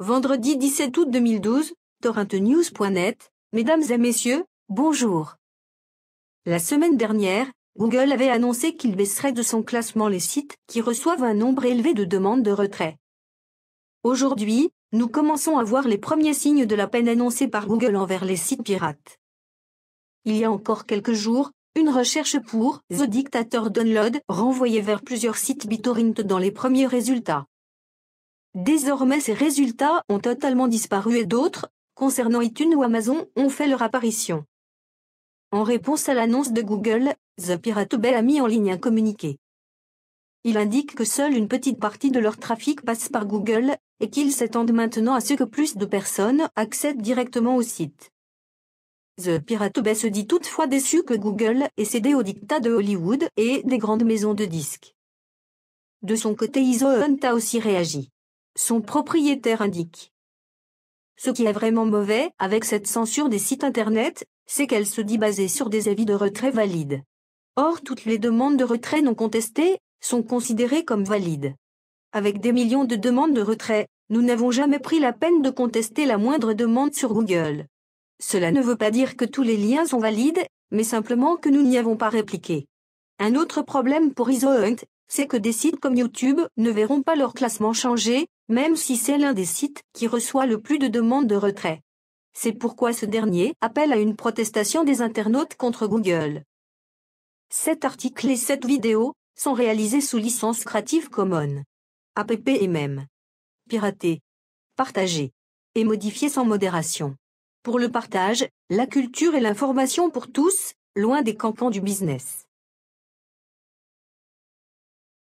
Vendredi 17 août 2012, torrentnews.net, Mesdames et Messieurs, bonjour. La semaine dernière, Google avait annoncé qu'il baisserait de son classement les sites qui reçoivent un nombre élevé de demandes de retrait. Aujourd'hui, nous commençons à voir les premiers signes de la peine annoncée par Google envers les sites pirates. Il y a encore quelques jours, une recherche pour The Dictator Download renvoyait vers plusieurs sites BitTorrent dans les premiers résultats. Désormais ces résultats ont totalement disparu et d'autres, concernant iTunes ou Amazon, ont fait leur apparition. En réponse à l'annonce de Google, The Pirate Bay a mis en ligne un communiqué. Il indique que seule une petite partie de leur trafic passe par Google, et qu'ils s'étendent maintenant à ce que plus de personnes accèdent directement au site. The Pirate Bay se dit toutefois déçu que Google ait cédé au dictat de Hollywood et des grandes maisons de disques. De son côté, Iso a aussi réagi son propriétaire indique. Ce qui est vraiment mauvais avec cette censure des sites Internet, c'est qu'elle se dit basée sur des avis de retrait valides. Or toutes les demandes de retrait non contestées sont considérées comme valides. Avec des millions de demandes de retrait, nous n'avons jamais pris la peine de contester la moindre demande sur Google. Cela ne veut pas dire que tous les liens sont valides, mais simplement que nous n'y avons pas répliqué. Un autre problème pour IsoHunt, c'est que des sites comme YouTube ne verront pas leur classement changer, même si c'est l'un des sites qui reçoit le plus de demandes de retrait. C'est pourquoi ce dernier appelle à une protestation des internautes contre Google. Cet article et cette vidéo sont réalisés sous licence Creative Commons. App et même. Pirater. Partager. Et modifier sans modération. Pour le partage, la culture et l'information pour tous, loin des cancans du business.